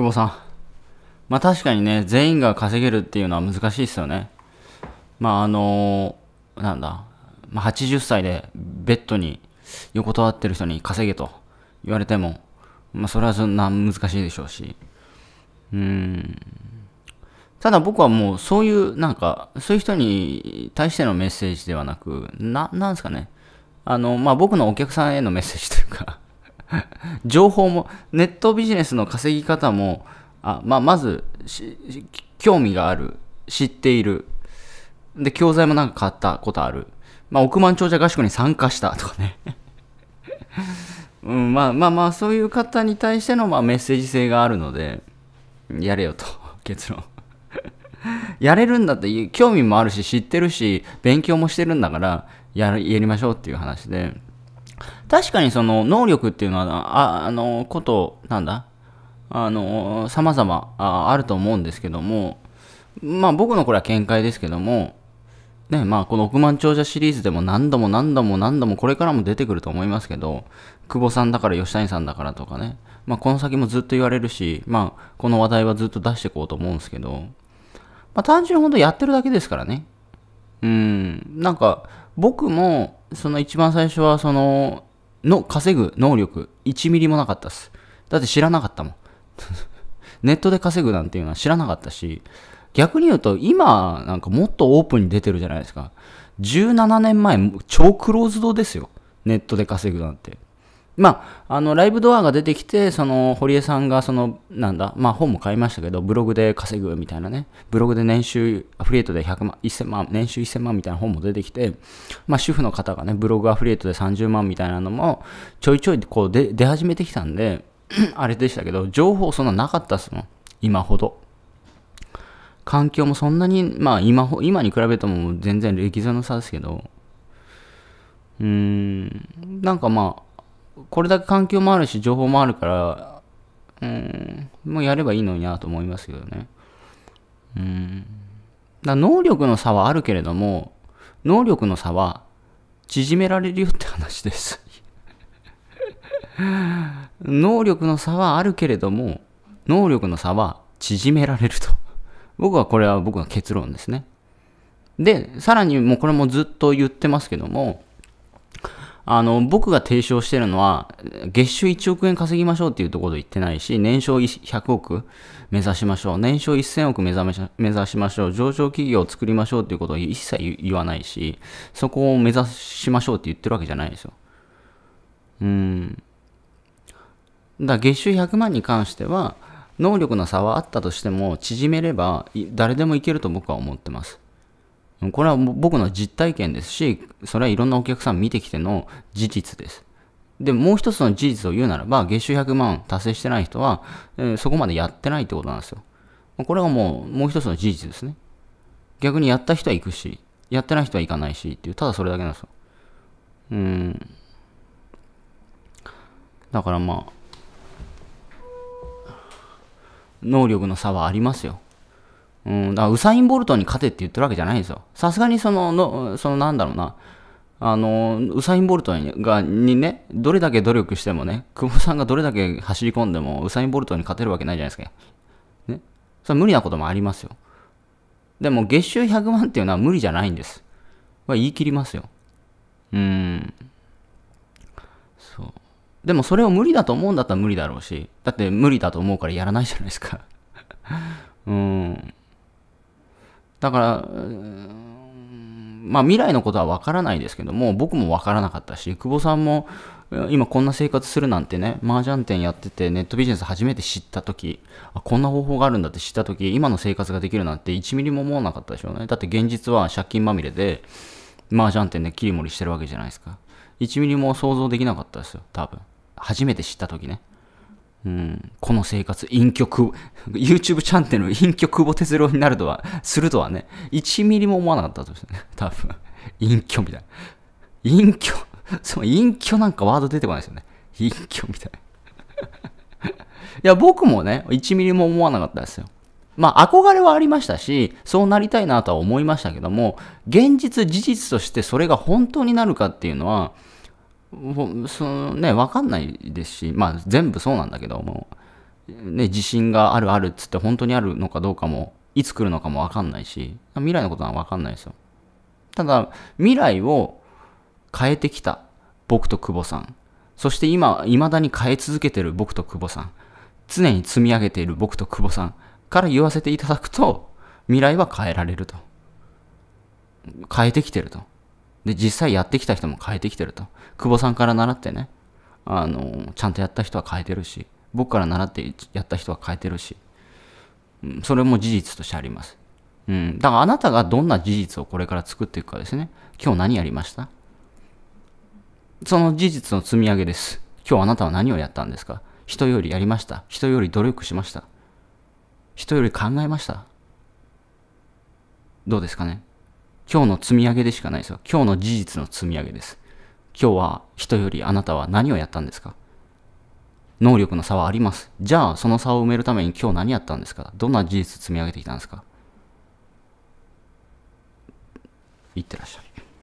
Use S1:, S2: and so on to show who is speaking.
S1: 久保さん。まあ確かにね、全員が稼げるっていうのは難しいですよね。まああのー、なんだ、まあ、80歳でベッドに横たわってる人に稼げと言われても、まあそれはそんな難しいでしょうし。うん。ただ僕はもうそういうなんか、そういう人に対してのメッセージではなく、な、なんすかね。あの、まあ僕のお客さんへのメッセージというか 情報も、ネットビジネスの稼ぎ方も、あまあ、まず、興味がある。知っている。で、教材もなんか買ったことある。まあ、億万長者合宿に参加したとかね。うん、まあまあまあ、そういう方に対しての、まあ、メッセージ性があるので、やれよと、結論。やれるんだって、興味もあるし、知ってるし、勉強もしてるんだから、ややりましょうっていう話で。確かにその能力っていうのは、ああの、こと、なんだ、あの、様々ああると思うんですけども、まあ僕のこれは見解ですけども、ね、まあこの億万長者シリーズでも何度も何度も何度もこれからも出てくると思いますけど、久保さんだから吉谷さんだからとかね、まあこの先もずっと言われるし、まあこの話題はずっと出していこうと思うんですけど、まあ単純に本当やってるだけですからね。うん、なんか僕も、その一番最初はその、の稼ぐ能力、1ミリもなかったっす。だって知らなかったもん。ネットで稼ぐなんていうのは知らなかったし、逆に言うと今なんかもっとオープンに出てるじゃないですか。17年前、超クローズドですよ。ネットで稼ぐなんて。まあ、あの、ライブドアが出てきて、その、堀江さんが、その、なんだ、まあ、本も買いましたけど、ブログで稼ぐみたいなね、ブログで年収、アフリエイトで100万、1000万、年収1000万みたいな本も出てきて、まあ、主婦の方がね、ブログアフリエイトで30万みたいなのも、ちょいちょい、こう、出始めてきたんで、あれでしたけど、情報そんななかったっすもん、今ほど。環境もそんなに、まあ今、今に比べても全然歴然の差ですけど、うーん、なんかまあ、これだけ環境もあるし、情報もあるから、うん、もうやればいいのになと思いますけどね。うん。だ能力の差はあるけれども、能力の差は縮められるよって話です 能力の差はあるけれども、能力の差は縮められると。僕はこれは僕の結論ですね。で、さらにもうこれもずっと言ってますけども、あの、僕が提唱してるのは、月収1億円稼ぎましょうっていうところ言ってないし、年商100億目指しましょう。年商1000億目指目指しましょう。上場企業を作りましょうっていうことを一切言わないし、そこを目指しましょうって言ってるわけじゃないですよ。うん。だ月収100万に関しては、能力の差はあったとしても、縮めれば誰でもいけると僕は思ってます。これは僕の実体験ですし、それはいろんなお客さん見てきての事実です。で、もう一つの事実を言うならば、月収100万達成してない人は、えー、そこまでやってないってことなんですよ。これがもう、もう一つの事実ですね。逆にやった人は行くし、やってない人は行かないしっていう、ただそれだけなんですよ。うん。だからまあ、能力の差はありますよ。うん、だからウサイン・ボルトに勝てって言ってるわけじゃないんですよ。さすがにその、のそのなんだろうな、あの、ウサイン・ボルトにがにね、どれだけ努力してもね、久保さんがどれだけ走り込んでも、ウサイン・ボルトに勝てるわけないじゃないですか。ね。それ無理なこともありますよ。でも、月収100万っていうのは無理じゃないんです。は言い切りますよ。うん。そう。でも、それを無理だと思うんだったら無理だろうし、だって無理だと思うからやらないじゃないですか。うん。だから、まあ未来のことはわからないですけども、僕もわからなかったし、久保さんも今こんな生活するなんてね、麻雀店やっててネットビジネス初めて知った時、あこんな方法があるんだって知った時、今の生活ができるなんて1ミリも思わなかったでしょうね。だって現実は借金まみれで、麻雀店で切り盛りしてるわけじゃないですか。1ミリも想像できなかったですよ、多分。初めて知った時ね。うん、この生活、隠居 YouTube チャンネルの隠居久保哲郎になるとは、するとはね、1ミリも思わなかったとしてね、多分。隠居みたいな。隠居、その隠居なんかワード出てこないですよね。隠居みたいな。いや、僕もね、1ミリも思わなかったですよ。まあ、憧れはありましたし、そうなりたいなとは思いましたけども、現実、事実としてそれが本当になるかっていうのは、もうそのね分かんないですしまあ全部そうなんだけどもね自信があるあるっつって本当にあるのかどうかもいつ来るのかも分かんないし未来のことは分かんないですよただ未来を変えてきた僕と久保さんそして今いまだに変え続けてる僕と久保さん常に積み上げている僕と久保さんから言わせていただくと未来は変えられると変えてきてるとで、実際やってきた人も変えてきてると。久保さんから習ってね、あの、ちゃんとやった人は変えてるし、僕から習ってやった人は変えてるし、うん、それも事実としてあります。うん。だからあなたがどんな事実をこれから作っていくかですね。今日何やりましたその事実の積み上げです。今日あなたは何をやったんですか人よりやりました。人より努力しました。人より考えました。どうですかね今日の積み上げでしかないですよ。今日の事実の積み上げです。今日は人よりあなたは何をやったんですか能力の差はあります。じゃあ、その差を埋めるために今日何やったんですかどんな事実積み上げてきたんですかいってらっしゃい。